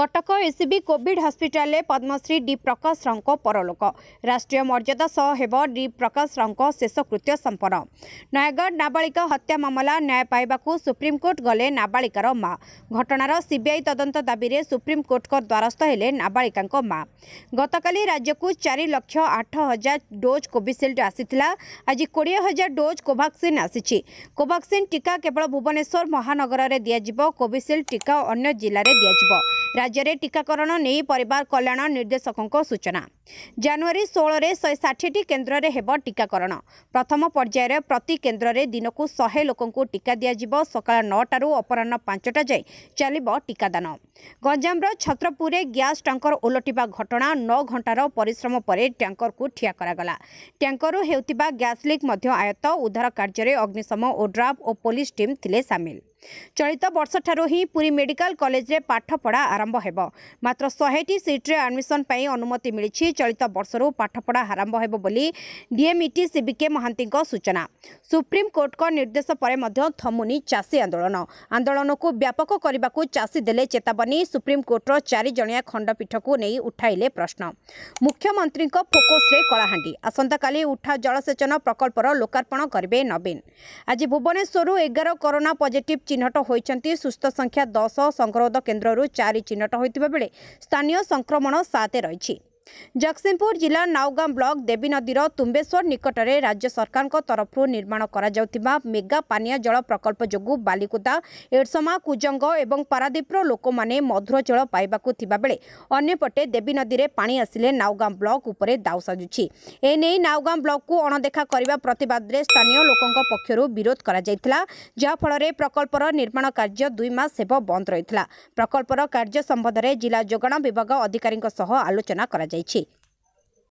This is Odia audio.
କଟକ ଏସ୍ସିବି କୋଭିଡ୍ ହସ୍ପିଟାଲରେ ପଦ୍ମଶ୍ରୀ ଡି ପ୍ରକାଶ ରାଓଙ୍କ ପରଲୋକ ରାଷ୍ଟ୍ରୀୟ ମର୍ଯ୍ୟାଦା ସହ ହେବ ଡି ପ୍ରକାଶ ରାଓଙ୍କ ଶେଷକୃତ୍ୟ ସମ୍ପନ୍ନ ନୟାଗଡ଼ ନାବାଳିକା ହତ୍ୟା ମାମଲା ନ୍ୟାୟ ପାଇବାକୁ ସୁପ୍ରିମକୋର୍ଟ ଗଲେ ନାବାଳିକାର ମା ଘଟଣାର ସିବିଆଇ ତଦନ୍ତ ଦାବିରେ ସୁପ୍ରିମକୋର୍ଟଙ୍କ ଦ୍ୱାରସ୍ଥ ହେଲେ ନାବାଳିକାଙ୍କ ମା ଗତକାଲି ରାଜ୍ୟକୁ ଚାରି ଲକ୍ଷ ଆଠ ହଜାର ଡୋଜ୍ କୋଭିସିଲ୍ଡ ଆସିଥିଲା ଆଜି କୋଡ଼ିଏ ହଜାର ଡୋଜ୍ କୋଭାକ୍ସିନ୍ ଆସିଛି କୋଭାକ୍ସିନ୍ ଟିକା କେବଳ ଭୁବନେଶ୍ୱର ମହାନଗରରେ ଦିଆଯିବ କୋଭିସିଲ୍ଡ ଟିକା ଅନ୍ୟ ଜିଲ୍ଲାରେ ଦିଆଯିବ ରାଜ୍ୟରେ ଟିକାକରଣ ନେଇ ପରିବାର କଲ୍ୟାଣ ନିର୍ଦ୍ଦେଶକଙ୍କ ସୂଚନା ଜାନୁଆରୀ ଷୋହଳରେ ଶହେ ଷାଠିଏଟି କେନ୍ଦ୍ରରେ ହେବ ଟିକାକରଣ ପ୍ରଥମ ପର୍ଯ୍ୟାୟରେ ପ୍ରତି କେନ୍ଦ୍ରରେ ଦିନକୁ ଶହେ ଲୋକଙ୍କୁ ଟିକା ଦିଆଯିବ ସକାଳ ନଅଟାରୁ ଅପରାହ୍ନ ପାଞ୍ଚଟା ଯାଏଁ ଚାଲିବ ଟିକାଦାନ ଗଞ୍ଜାମର ଛତ୍ରପୁରରେ ଗ୍ୟାସ୍ ଟ୍ୟାଙ୍କର ଓଲଟିବା ଘଟଣା ନଅ ଘଣ୍ଟାର ପରିଶ୍ରମ ପରେ ଟ୍ୟାଙ୍କରକୁ ଠିଆ କରାଗଲା ଟ୍ୟାଙ୍କରରୁ ହେଉଥିବା ଗ୍ୟାସ୍ ଲିକ୍ ମଧ୍ୟ ଆୟତ୍ତ ଉଦ୍ଧାର କାର୍ଯ୍ୟରେ ଅଗ୍ନିଶମ ଓଡ୍ରାଫ୍ ଓ ପୋଲିସ ଟିମ୍ ଥିଲେ ସାମିଲ ଚଳିତ ବର୍ଷଠାରୁ ହିଁ ପୁରୀ ମେଡିକାଲ କଲେଜରେ ପାଠପଢ଼ା ଆରମ୍ଭ ହେବ ମାତ୍ର ଶହେଟି ସିଟ୍ରେ ଆଡମିସନ୍ ପାଇଁ ଅନୁମତି ମିଳିଛି ଚଳିତ ବର୍ଷରୁ ପାଠପଢ଼ା ଆରମ୍ଭ ହେବ ବୋଲି ଡିଏମ୍ଇଟି ସିବିକେ ମହାନ୍ତିଙ୍କ ସୂଚନା ସୁପ୍ରିମକୋର୍ଟଙ୍କ ନିର୍ଦ୍ଦେଶ ପରେ ମଧ୍ୟ ଥମୁନି ଚାଷୀ ଆନ୍ଦୋଳନ ଆନ୍ଦୋଳନକୁ ବ୍ୟାପକ କରିବାକୁ ଚାଷୀ ଦେଲେ ଚେତାବନୀ ସୁପ୍ରିମକୋର୍ଟର ଚାରିଜଣିଆ ଖଣ୍ଡପୀଠକୁ ନେଇ ଉଠାଇଲେ ପ୍ରଶ୍ନ ମୁଖ୍ୟମନ୍ତ୍ରୀଙ୍କ ଫୋକସ୍ରେ କଳାହାଣ୍ଡି ଆସନ୍ତାକାଲି ଉଠା ଜଳସେଚନ ପ୍ରକଳ୍ପର ଲୋକାର୍ପଣ କରିବେ ନବୀନ ଆଜି ଭୁବନେଶ୍ୱରରୁ ଏଗାର କରୋନା ପଜିଟିଭ ଚିହ୍ନଟ ହୋଇଛନ୍ତି ସୁସ୍ଥ ସଂଖ୍ୟା ଦଶ ସଂଗ୍ରହ କେନ୍ଦ୍ରରୁ ଚାରି ଚିହ୍ନଟ ହୋଇଥିବା ବେଳେ ସ୍ଥାନୀୟ ସଂକ୍ରମଣ ସାତ ରହିଛି ଜଗତସିଂହପୁର ଜିଲ୍ଲା ନାଓଗାଁ ବ୍ଲକ ଦେବୀ ନଦୀର ତୁମ୍ବେଶ୍ୱର ନିକଟରେ ରାଜ୍ୟ ସରକାରଙ୍କ ତରଫରୁ ନିର୍ମାଣ କରାଯାଉଥିବା ମେଗା ପାନୀୟ ଜଳ ପ୍ରକଳ୍ପ ଯୋଗୁଁ ବାଲିକୁଦା ଏଡ଼ସମା କୁଜଙ୍ଗ ଏବଂ ପାରାଦୀପର ଲୋକମାନେ ମଧୁର ଜଳ ପାଇବାକୁ ଥିବାବେଳେ ଅନ୍ୟପଟେ ଦେବୀ ନଦୀରେ ପାଣି ଆସିଲେ ନାଓଗାଁ ବ୍ଲକ ଉପରେ ଦାଉ ସାଜୁଛି ଏନେଇ ନାଓଗାଁ ବ୍ଲକକୁ ଅଣଦେଖା କରିବା ପ୍ରତିବାଦରେ ସ୍ଥାନୀୟ ଲୋକଙ୍କ ପକ୍ଷରୁ ବିରୋଧ କରାଯାଇଥିଲା ଯାହାଫଳରେ ପ୍ରକଳ୍ପର ନିର୍ମାଣ କାର୍ଯ୍ୟ ଦୁଇ ମାସ ହେବ ବନ୍ଦ ରହିଥିଲା ପ୍ରକଳ୍ପର କାର୍ଯ୍ୟ ସମ୍ବନ୍ଧରେ ଜିଲ୍ଲା ଯୋଗାଣ ବିଭାଗ ଅଧିକାରୀଙ୍କ ସହ ଆଲୋଚନା କରାଯାଇଛି 一起，